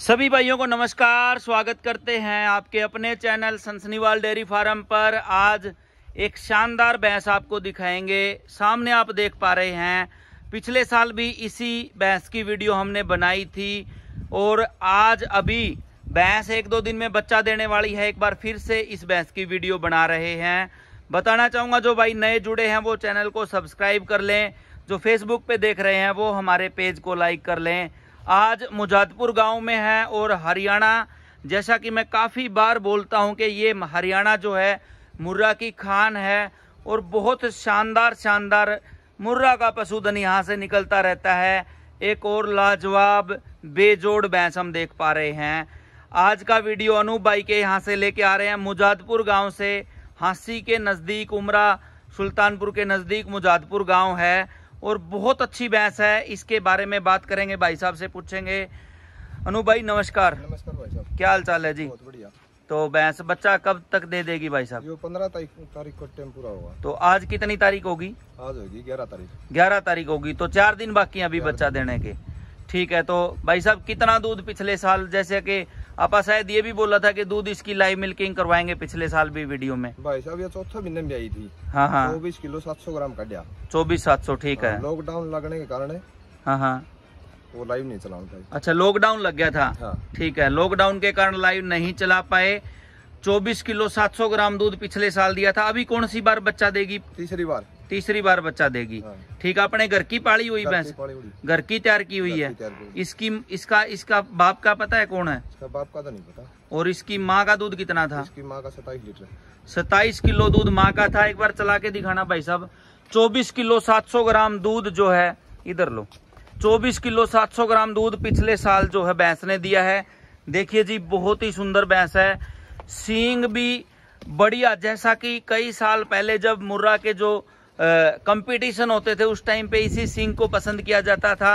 सभी भाइयों को नमस्कार स्वागत करते हैं आपके अपने चैनल सनसनीवाल डेयरी फार्म पर आज एक शानदार भैंस आपको दिखाएंगे सामने आप देख पा रहे हैं पिछले साल भी इसी भैंस की वीडियो हमने बनाई थी और आज अभी भैंस एक दो दिन में बच्चा देने वाली है एक बार फिर से इस भैंस की वीडियो बना रहे हैं बताना चाहूँगा जो भाई नए जुड़े हैं वो चैनल को सब्सक्राइब कर लें जो फेसबुक पर देख रहे हैं वो हमारे पेज को लाइक कर लें आज मुजादपुर गांव में है और हरियाणा जैसा कि मैं काफ़ी बार बोलता हूं कि ये हरियाणा जो है मुर्रा की खान है और बहुत शानदार शानदार मुर्रा का पशुधन यहाँ से निकलता रहता है एक और लाजवाब बेजोड़ भैंस हम देख पा रहे हैं आज का वीडियो अनूप भाई के यहाँ से लेके आ रहे हैं मुजादपुर गांव से हाँसी के नज़दीक उमरा सुल्तानपुर के नज़दीक मुजादपुर गांव है और बहुत अच्छी भैंस है इसके बारे में बात करेंगे भाई साहब से पूछेंगे अनु भाई नमस्कार नमस्कार भाई साहब क्या हाल चाल है जी बहुत बढ़िया तो भैंस बच्चा कब तक दे देगी भाई साहब पंद्रह तारीख को टाइम पूरा होगा तो आज कितनी तारीख होगी आज होगी ग्यारह तारीख ग्यारह तारीख होगी तो चार दिन बाकी अभी बच्चा देने के ठीक है तो भाई साहब कितना दूध पिछले साल जैसे कि आपा शायद ये भी बोला था कि दूध इसकी लाइव मिल्किंग करवाएंगे पिछले साल भी वीडियो में भाई साहब ये चौथा महीने में आई थी हाँ हाँ चौबीस किलो सात सौ ग्राम कटिया चौबीस सात सौ ठीक है लॉकडाउन हाँ, लगने के कारण हाँ हाँ वो लाइव अच्छा, हाँ। नहीं चला पाए अच्छा लॉकडाउन लग गया था ठीक है लॉकडाउन के कारण लाइव नहीं चला पाए 24 किलो 700 ग्राम दूध पिछले साल दिया था अभी कौन सी बार बच्चा देगी तीसरी बार तीसरी बार बच्चा देगी हाँ। ठीक है अपने घर की पाली हुई भैंस घर की तैयार की हुई है इसकी इसका इसका बाप का पता है कौन है बाप का तो नहीं पता और इसकी माँ का दूध कितना था इसकी माँ का सताइस लीटर सताइस किलो दूध माँ का था एक बार चला के दिखाना भाई साहब चौबीस किलो सात सौ ग्राम दूध जो है इधर लो चौबीस किलो सात सौ ग्राम दूध पिछले साल जो है भैंस ने दिया है देखिए जी बहुत ही सुंदर भैंस है सींग भी बढ़िया जैसा कि कई साल पहले जब मुर्रा के जो कंपटीशन होते थे उस टाइम पे इसी सींग को पसंद किया जाता था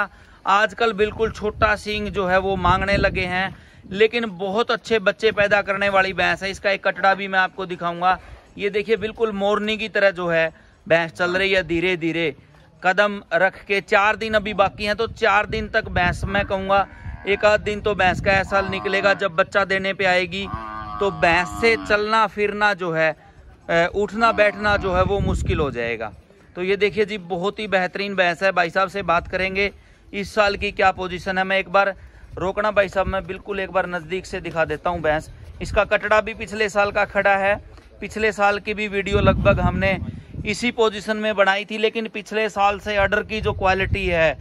आजकल बिल्कुल छोटा सींग जो है वो मांगने लगे हैं लेकिन बहुत अच्छे बच्चे पैदा करने वाली भैंस है इसका एक कटड़ा भी मैं आपको दिखाऊंगा ये देखिए बिल्कुल मोरनी की तरह जो है भैंस चल रही है धीरे धीरे कदम रख के चार दिन अभी बाकी हैं तो चार दिन तक भैंस मैं कहूँगा एक आध दिन तो भैंस का ऐसा निकलेगा जब बच्चा देने पे आएगी तो भैंस से चलना फिरना जो है उठना बैठना जो है वो मुश्किल हो जाएगा तो ये देखिए जी बहुत ही बेहतरीन भैंस है भाई साहब से बात करेंगे इस साल की क्या पोजीशन है मैं एक बार रोकना भाई साहब मैं बिल्कुल एक बार नज़दीक से दिखा देता हूँ भैंस इसका कटड़ा भी पिछले साल का खड़ा है पिछले साल की भी वीडियो लगभग हमने इसी पोजिशन में बनाई थी लेकिन पिछले साल से अर्डर की जो क्वालिटी है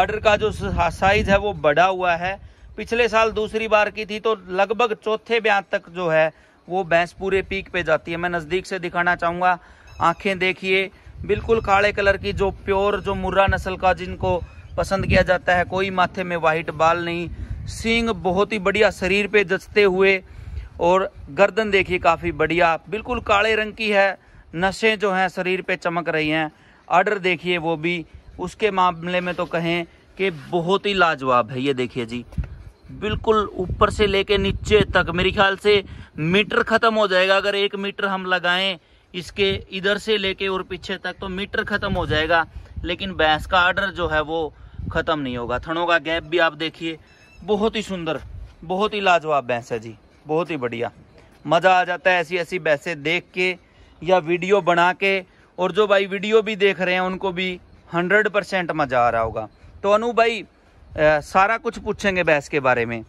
अर्डर का जो साइज़ है वो बढ़ा हुआ है पिछले साल दूसरी बार की थी तो लगभग चौथे ब्याज तक जो है वो भैंस पूरे पीक पे जाती है मैं नज़दीक से दिखाना चाहूँगा आंखें देखिए बिल्कुल काले कलर की जो प्योर जो मुर्रा नस्ल का जिनको पसंद किया जाता है कोई माथे में वाइट बाल नहीं सींग बहुत ही बढ़िया शरीर पे जचते हुए और गर्दन देखिए काफ़ी बढ़िया बिल्कुल काले रंग की है नशे जो हैं शरीर पे चमक रही हैं आर्डर देखिए वो भी उसके मामले में तो कहें कि बहुत ही लाजवाब है ये देखिए जी बिल्कुल ऊपर से लेके नीचे तक मेरे ख्याल से मीटर खत्म हो जाएगा अगर एक मीटर हम लगाएं इसके इधर से लेके और पीछे तक तो मीटर खत्म हो जाएगा लेकिन भैंस का आर्डर जो है वो खत्म नहीं होगा थनों का गैप भी आप देखिए बहुत ही सुंदर बहुत ही लाजवाब भैंस है जी बहुत ही बढ़िया मज़ा आ जाता है ऐसी ऐसी बैंसे देख के या वीडियो बना के और जो भाई वीडियो भी देख रहे हैं उनको भी हंड्रेड परसेंट मज़ा आ रहा होगा तो अनु भाई सारा कुछ पूछेंगे भैंस के बारे में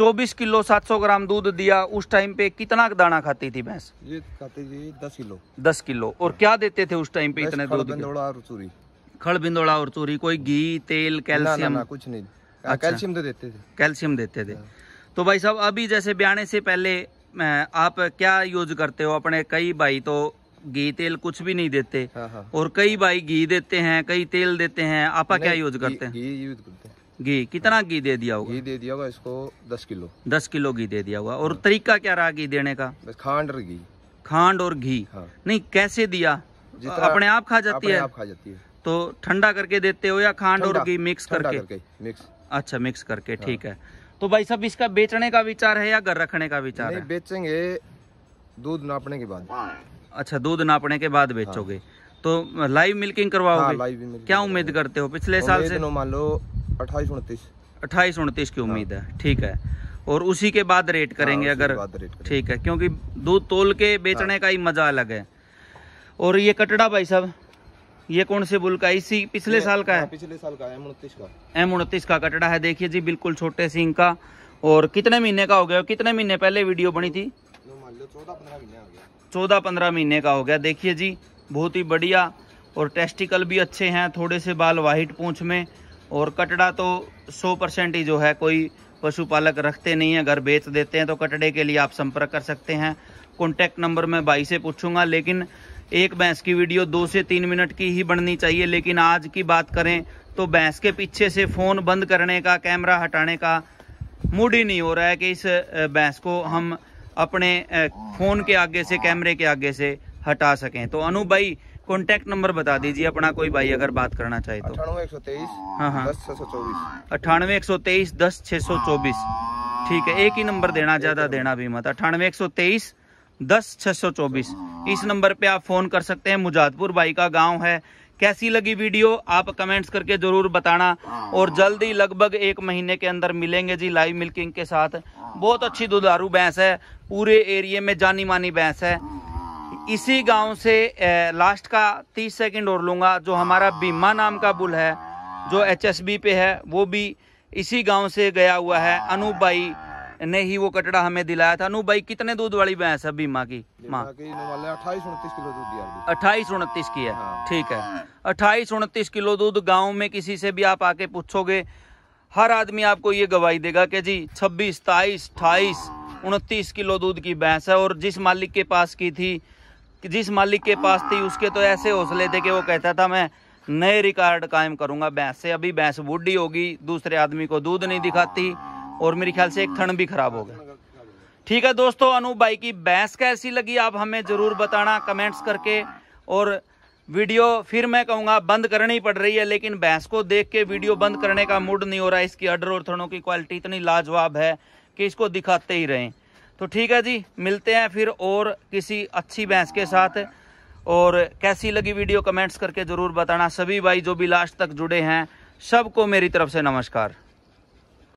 24 किलो 700 ग्राम दूध दिया उस टाइम पे कितना दाना खाती थी भैंस ये खाती थी 10 किलो 10 किलो और क्या देते थे उस टाइम पे इतने दूध और चूरी खड़ बिंदोड़ा और चूरी कोई घी तेल कैल्शियम कुछ नहीं अच्छा, हाँ, कैल्शियम तो देते थे कैल्शियम देते थे हाँ। तो भाई साहब अभी जैसे ब्याने से पहले आप क्या यूज करते हो अपने कई भाई तो घी तेल कुछ भी नहीं देते हाँ, और कई भाई घी देते हैं कई तेल देते हैं आपा क्या यूज करते हैं घी कितना घी दे दिया होगा घी दे दिया होगा इसको दस किलो दस किलो घी दे दिया होगा और हाँ। तरीका क्या रहा घी देने का खांड और घी खांड और घी हाँ। नहीं कैसे दिया अपने आप खा जाती है तो ठंडा करके देते हो या खांड और घी मिक्स करके, मिक्स अच्छा मिक्स करके हाँ। ठीक है तो भाई साहब इसका बेचने का विचार है या घर रखने का विचार है बेचेंगे दूध नापने के बाद अच्छा दूध नापने के बाद बेचोगे हाँ। तो लाइव मिल्किंग करवाओगे क्या उम्मीद करते हो पिछले साल से मान लो अट्ठाईस उनतीस अट्ठाईस उनतीस की हाँ। उम्मीद है ठीक है और उसी के बाद रेट हाँ, करेंगे अगर ठीक है क्योंकि दूध तोल के हाँ। बेचने का ही मजा अलग है और ये कटड़ा भाई साहब ये कौन से बुल का इसी पिछले साल का है पिछले साल का एम उनतीस का एम उनतीस का कटड़ा है देखिए जी बिल्कुल छोटे सिंह का और कितने महीने का हो गया कितने महीने पहले वीडियो बनी थी चौदह पंद्रह महीने का हो गया देखिए जी बहुत ही बढ़िया और टेस्टिकल भी अच्छे हैं थोड़े से बाल वाइट पूछ में और कटड़ा तो सौ परसेंट ही जो है कोई पशुपालक रखते नहीं है घर बेच देते हैं तो कटड़े के लिए आप संपर्क कर सकते हैं कॉन्टैक्ट नंबर मैं भाई से पूछूंगा लेकिन एक भैंस की वीडियो दो से तीन मिनट की ही बननी चाहिए लेकिन आज की बात करें तो भैंस के पीछे से फ़ोन बंद करने का कैमरा हटाने का मूड ही नहीं हो रहा है कि इस भैंस को हम अपने फ़ोन के आगे से कैमरे के आगे से हटा सकें तो अनु भाई कॉन्टेक्ट नंबर बता दीजिए अपना कोई भाई अगर बात करना चाहे तो अठानवे एक सौ तेईस हाँ, हाँ। दस छह सौ चौबीस एक सौ तेईस दस छह सौ चौबीस ठीक है एक ही नंबर देना ज्यादा देना भी मत अठानवे एक सौ तेईस दस छह सौ चौबीस इस नंबर पे आप फोन कर सकते हैं मुजादपुर भाई का गांव है कैसी लगी वीडियो आप कमेंट्स करके जरूर बताना और जल्द ही लगभग एक महीने के अंदर मिलेंगे जी लाइव मिल्किंग के साथ बहुत अच्छी दुधारू भैंस है पूरे एरिए में जानी मानी भैंस है इसी गांव से लास्ट का तीस सेकंड और लूँगा जो हमारा बीमा नाम का बुल है जो एचएसबी पे है वो भी इसी गांव से गया हुआ है अनूप भाई ने ही वो कटड़ा हमें दिलाया था अनूप भाई कितने दूध वाली भैंस है बीमा की माँ अट्ठाईस उनतीस की है हाँ। ठीक है अट्ठाईस उनतीस किलो दूध गाँव में किसी से भी आप आके पूछोगे हर आदमी आपको ये गवाही देगा कि जी छब्बीस ताईस अठाईस उनतीस किलो दूध की भैंस है और जिस मालिक के पास की थी जिस मालिक के पास थी उसके तो ऐसे हौसले थे कि वो कहता था मैं नए रिकॉर्ड कायम करूंगा भैंस से अभी भैंस बूढ़ी होगी दूसरे आदमी को दूध नहीं दिखाती और मेरे ख्याल से एक थन भी खराब हो गया ठीक है दोस्तों अनूप भाई की भैंस कैसी लगी आप हमें ज़रूर बताना कमेंट्स करके और वीडियो फिर मैं कहूँगा बंद करनी पड़ रही है लेकिन भैंस को देख के वीडियो बंद करने का मूड नहीं हो रहा इसकी अडर और थनों की क्वालिटी इतनी लाजवाब है कि इसको दिखाते ही रहें तो ठीक है जी मिलते हैं फिर और किसी अच्छी भैंस के साथ और कैसी लगी वीडियो कमेंट्स करके ज़रूर बताना सभी भाई जो भी लास्ट तक जुड़े हैं सबको मेरी तरफ से नमस्कार